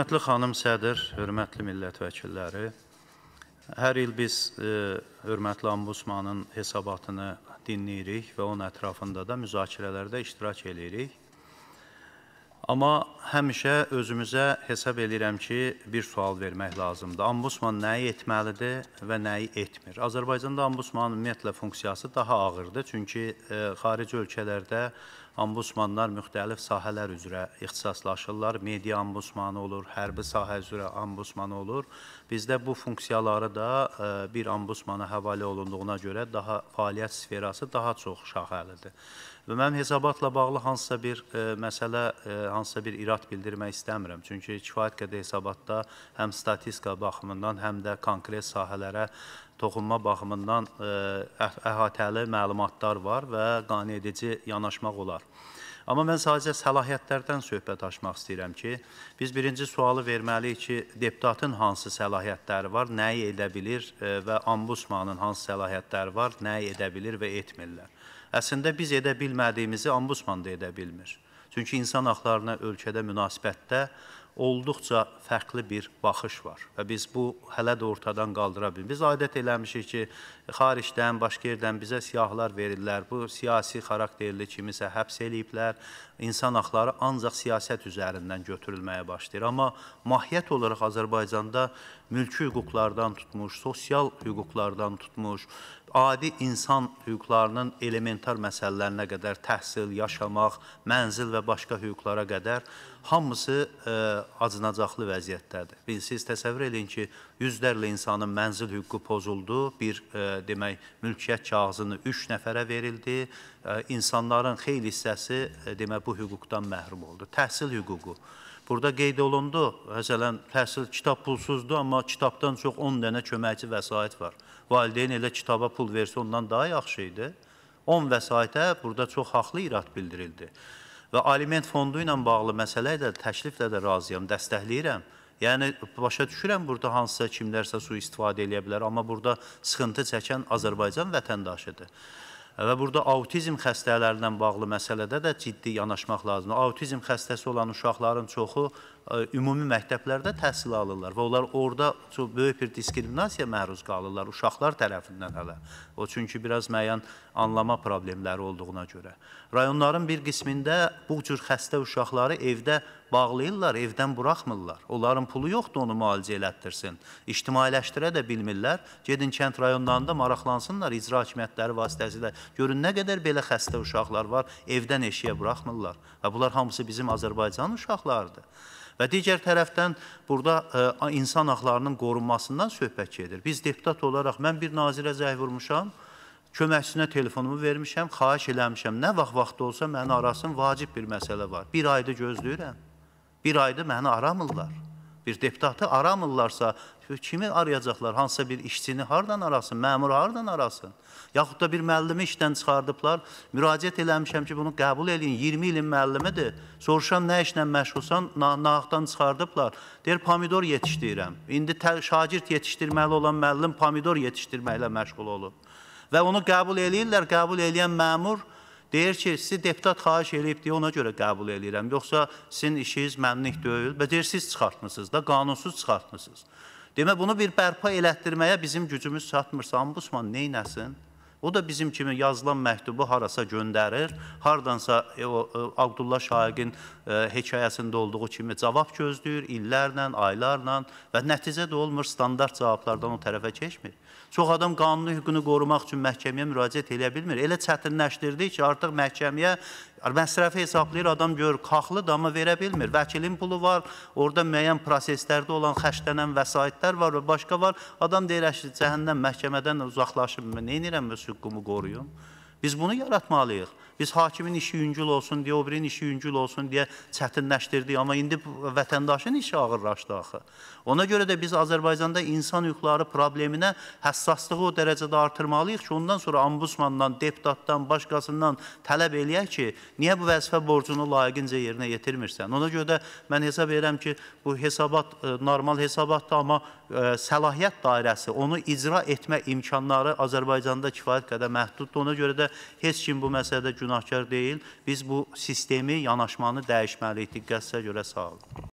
Hörmətli xanım sədr, hörmətli millət vəkilləri, hər il biz e, hörmətli ambusmanın hesabatını dinləyirik və onun ətrafında da müzakirələrdə iştirak edirik. Amma həmişə özümüzə hesab edirəm ki, bir sual vermək lazımdır. Ambusman nəyi etməlidir və nəyi etmir? Azərbaycanda ambusmanın ümumiyyətlə funksiyası daha ağırdır, çünki e, xarici ölkələrdə Ambusmanlar müxtəlif sahələr üzrə ixtisaslaşırlar. Media ambusmanı olur, hərbi sahə üzrə ambusmanı olur. Bizdə bu funksiyaları da e, bir ambusmana həvalə olunduğuna görə daha fəaliyyət sferası daha çox şaxəlidir. Və mənim hesabatla bağlı hansısa bir e, məsələ, e, hansısa bir irad bildirmək istəmirəm. Çünki kifayət qədər hesabatda həm statistika baxımından, həm də konkret sahələrə toxunma baxımından e, əhatəli məlumatlar var və qanunedici yanaşmaq olar. Amma mən sadəcə səlahiyyətlərdən söhbət açmaq istəyirəm ki, biz birinci sualı verməliyik ki, deputatın hansı səlahiyyətləri var, nəyi edə bilir e, və ambusmanın hansı səlahiyyətləri var, nəyi edə bilir və etmirlər. Əslində biz edə bilmədiyimizi ambusman da edə bilmir. Çünki insan haqlarına ölkədə münasibətdə olduqca fərqli bir baxış var və biz bu hələ də ortadan qaldıra bilmirik. Biz adət eləmişik ki, xaricdən, başqa yerdən bizə siyahlar verirlər. Bu siyasi xarakterli kimisə həbs eləyiblər. İnsan haqları ancaq siyasət üzərindən götürülməyə başlayır. Amma mahiyyət olaraq Azərbaycanda mülki hüquqlardan tutmuş, sosial hüquqlardan tutmuş, adi insan hüquqlarının elementar məsələlərinə qədər, təhsil, yaşamaq, mənzil və başqa hüquqlara qədər hamısı ə, e, acınacaqlı vəziyyətdədir. Siz təsəvvür edin ki, yüzlərlə insanın mənzil hüququ pozuldu, bir ə, e, demək mülkiyyət kağızını 3 nəfərə verildi. Ə, e, insanların xeyli hissəsi ə, demək bu hüquqdan məhrum oldu. Təhsil hüququ Burada qeyd olundu, məsələn, təhsil kitab pulsuzdur, amma kitabdan çox 10 dənə köməkçi vəsait var valideyn elə kitaba pul versə ondan daha yaxşı idi. 10 vəsaitə burada çox haqlı irad bildirildi. Və aliment fondu ilə bağlı məsələ də təkliflə də razıyam, dəstəkləyirəm. Yəni başa düşürəm burada hansısa kimlərsə sui-istifadə eləyə bilər, amma burada sıxıntı çəkən Azərbaycan vətəndaşıdır. Və burada autizm xəstələrlə bağlı məsələdə də ciddi yanaşmaq lazımdır. Autizm xəstəsi olan uşaqların çoxu ümumi məktəblərdə təhsil alırlar və onlar orada çox böyük bir diskriminasiya məruz qalırlar uşaqlar tərəfindən hələ. O çünki biraz müəyyən anlama problemləri olduğuna görə. Rayonların bir qismində bu cür xəstə uşaqları evdə bağlayırlar, evdən buraxmırlar. Onların pulu yoxdur onu müalicə elətdirsin. İctimailəşdirə də bilmirlər. Gedin kənd rayonlarında maraqlansınlar icra hakimiyyətləri vasitəsilə. Görün nə qədər belə xəstə uşaqlar var, evdən eşiyə buraxmırlar. Və bunlar hamısı bizim Azərbaycan uşaqlarıdır. Və digər tərəfdən burada ə, e, insan haqlarının qorunmasından söhbət gedir. Biz deputat olaraq mən bir nazirə zəng vurmuşam, köməkçisinə telefonumu vermişəm, xahiş eləmişəm. Nə vaxt vaxt olsa məni arasın, vacib bir məsələ var. Bir ayda gözləyirəm. Bir ayda məni aramırlar bir deputatı aramırlarsa, kimi arayacaqlar? Hansısa bir işçini hardan arasın, məmur hardan arasın? Yaxud da bir müəllimi işdən çıxardıblar, müraciət eləmişəm ki, bunu qəbul eləyin, 20 ilin müəllimidir. Soruşam, nə işlə məşğulsan, nağdan çıxardıblar. Deyir, pomidor yetişdirirəm. İndi şagird yetişdirməli olan müəllim pomidor yetişdirməklə məşğul olub. Və onu qəbul eləyirlər, qəbul eləyən məmur, Deyir ki, sizi deputat xahiş eləyib, deyə ona görə qəbul eləyirəm. Yoxsa sizin işiniz mənlik deyil və deyir, siz çıxartmısınız da, qanunsuz çıxartmısınız. Demə, bunu bir bərpa elətdirməyə bizim gücümüz çatmırsa, ambusman neynəsin? O da bizim kimi yazılan məktubu harasa göndərir, hardansa e, o, e, Abdullah Şahiqin e, hekayəsində olduğu kimi cavab gözləyir illərlə, aylarla və nəticə də olmur, standart cavablardan o tərəfə keçmir. Çox adam qanuni hüququnu qorumaq üçün məhkəməyə müraciət edə bilmir. Elə çətinləşdirdi ki, artıq məhkəməyə Məsrəfi hesablayır, adam görür, kaxlı da, amma verə bilmir. Vəkilin pulu var, orada müəyyən proseslərdə olan xərclənən vəsaitlər var və başqa var. Adam deyir, əşi, cəhənnəm məhkəmədən uzaqlaşım, neynirəm öz hüququmu qoruyum? Biz bunu yaratmalıyıq. Biz hakimin işi yüngül olsun deyə, o birinin işi yüngül olsun deyə çətinləşdirdik. Amma indi vətəndaşın işi ağırlaşdı axı. Ona görə də biz Azərbaycanda insan hüquqları probleminə həssaslığı o dərəcədə artırmalıyıq ki, ondan sonra ambusmandan, deputatdan, başqasından tələb eləyək ki, niyə bu vəzifə borcunu layiqincə yerinə yetirmirsən? Ona görə də mən hesab edirəm ki, bu hesabat e, normal hesabatdır, amma e, səlahiyyət dairəsi onu icra etmə imkanları Azərbaycanda kifayət qədər məhduddur. Ona görə də heç kim bu məsələdə günahkar deyil. Biz bu sistemi, yanaşmanı dəyişməliyik. Diqqətsə görə sağ olun.